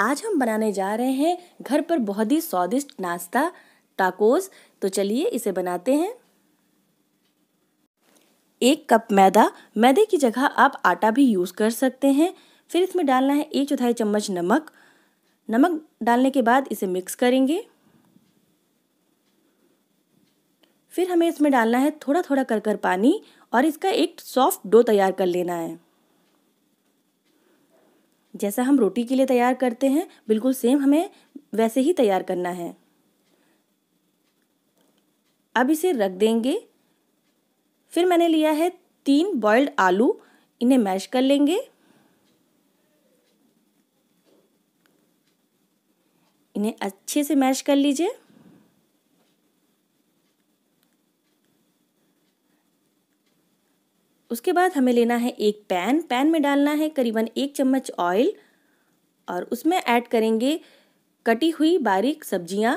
आज हम बनाने जा रहे हैं घर पर बहुत ही स्वादिष्ट नाश्ता टाकोस तो चलिए इसे बनाते हैं एक कप मैदा मैदे की जगह आप आटा भी यूज़ कर सकते हैं फिर इसमें डालना है एक चौथाई चम्मच नमक नमक डालने के बाद इसे मिक्स करेंगे फिर हमें इसमें डालना है थोड़ा थोड़ा कर कर पानी और इसका एक सॉफ्ट डो तैयार कर लेना है जैसा हम रोटी के लिए तैयार करते हैं बिल्कुल सेम हमें वैसे ही तैयार करना है अब इसे रख देंगे फिर मैंने लिया है तीन बॉइल्ड आलू इन्हें मैश कर लेंगे इन्हें अच्छे से मैश कर लीजिए उसके बाद हमें लेना है एक पैन पैन में डालना है करीबन एक चम्मच ऑयल और उसमें ऐड करेंगे कटी हुई बारीक सब्जियां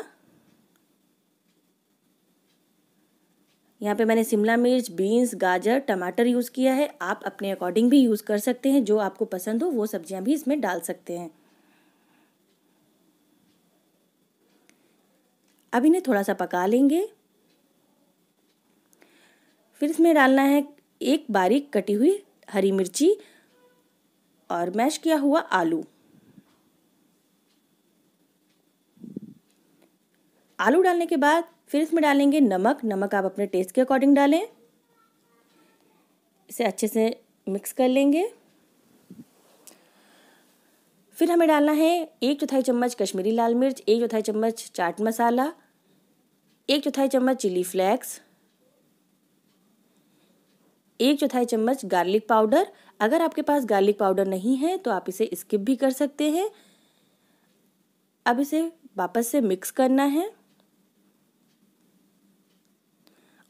यहाँ पे मैंने शिमला मिर्च बीन्स गाजर टमाटर यूज़ किया है आप अपने अकॉर्डिंग भी यूज़ कर सकते हैं जो आपको पसंद हो वो सब्जियाँ भी इसमें डाल सकते हैं अब इन्हें थोड़ा सा पका लेंगे फिर इसमें डालना है एक बारीक कटी हुई हरी मिर्ची और मैश किया हुआ आलू आलू डालने के बाद फिर इसमें डालेंगे नमक नमक आप अपने टेस्ट के अकॉर्डिंग डालें इसे अच्छे से मिक्स कर लेंगे फिर हमें डालना है एक चौथाई चम्मच कश्मीरी लाल मिर्च एक चौथाई चम्मच चाट मसाला एक चौथाई चम्मच चिली फ्लेक्स एक चौथाई चम्मच गार्लिक पाउडर अगर आपके पास गार्लिक पाउडर नहीं है तो आप इसे स्किप भी कर सकते हैं अब इसे वापस से मिक्स करना है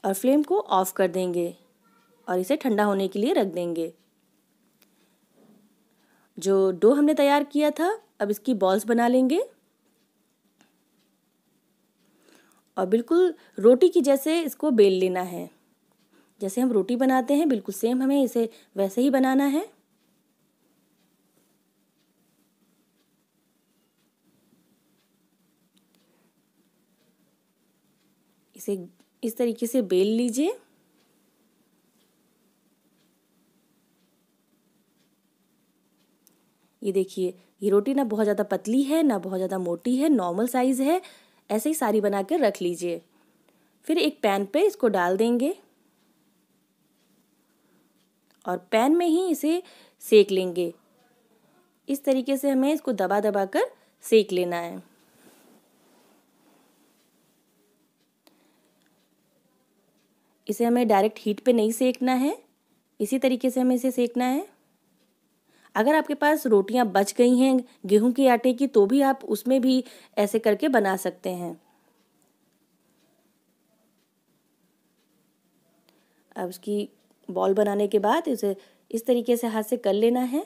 और फ्लेम को ऑफ कर देंगे और इसे ठंडा होने के लिए रख देंगे जो डो हमने तैयार किया था अब इसकी बॉल्स बना लेंगे और बिल्कुल रोटी की जैसे इसको बेल लेना है जैसे हम रोटी बनाते हैं बिल्कुल सेम हमें इसे वैसे ही बनाना है इसे इस तरीके से बेल लीजिए ये देखिए ये रोटी ना बहुत ज़्यादा पतली है ना बहुत ज़्यादा मोटी है नॉर्मल साइज़ है ऐसे ही सारी बना कर रख लीजिए फिर एक पैन पे इसको डाल देंगे और पैन में ही इसे सेक लेंगे इस तरीके से हमें इसको दबा दबा कर सेक लेना है इसे हमें डायरेक्ट हीट पे नहीं सेकना है इसी तरीके से हमें इसे सेकना है अगर आपके पास रोटियां बच गई हैं गेहूं के आटे की तो भी आप उसमें भी ऐसे करके बना सकते हैं अब इसकी बॉल बनाने के बाद इसे इस तरीके से हाथ से कर लेना है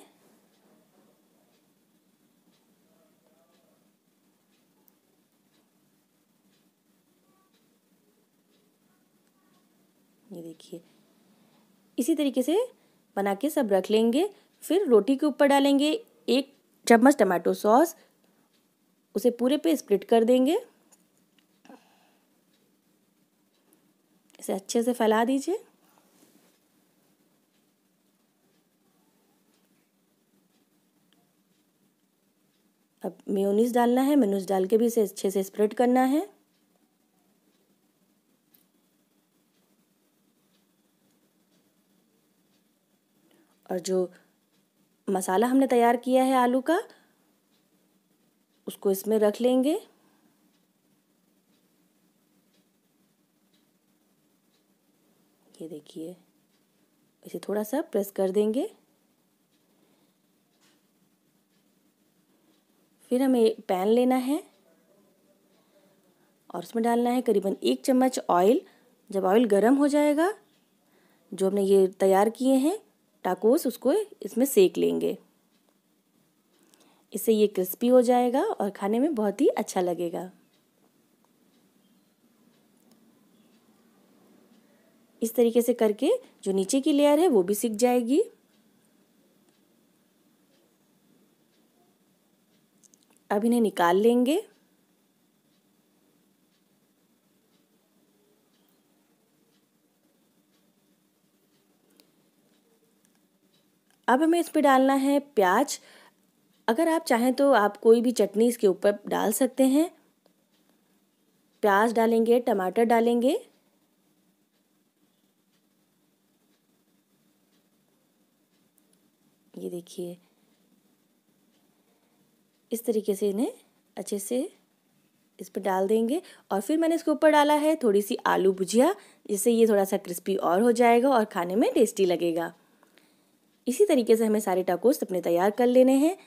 ये देखिए इसी तरीके से बना के सब रख लेंगे फिर रोटी के ऊपर डालेंगे एक चम्मच टमाटो सॉस उसे पूरे पे स्प्लिट कर देंगे इसे अच्छे से फैला दीजिए अब मेयोनीस डालना है मेयोनीस डाल के भी इसे अच्छे से स्प्रेड करना है और जो मसाला हमने तैयार किया है आलू का उसको इसमें रख लेंगे ये देखिए इसे थोड़ा सा प्रेस कर देंगे फिर हमें पैन लेना है और उसमें डालना है करीबन एक चम्मच ऑयल जब ऑयल गर्म हो जाएगा जो हमने ये तैयार किए हैं टाकोस उसको इसमें सेक लेंगे इससे ये क्रिस्पी हो जाएगा और खाने में बहुत ही अच्छा लगेगा इस तरीके से करके जो नीचे की लेयर है वो भी सीख जाएगी अब इन्हें निकाल लेंगे अब हमें इस पर डालना है प्याज अगर आप चाहें तो आप कोई भी चटनी इसके ऊपर डाल सकते हैं प्याज डालेंगे टमाटर डालेंगे ये देखिए इस तरीके से इन्हें अच्छे से इस पर डाल देंगे और फिर मैंने इसके ऊपर डाला है थोड़ी सी आलू भुजिया जिससे ये थोड़ा सा क्रिस्पी और हो जाएगा और खाने में टेस्टी लगेगा इसी तरीके से हमें सारे टाकोस अपने तैयार कर लेने हैं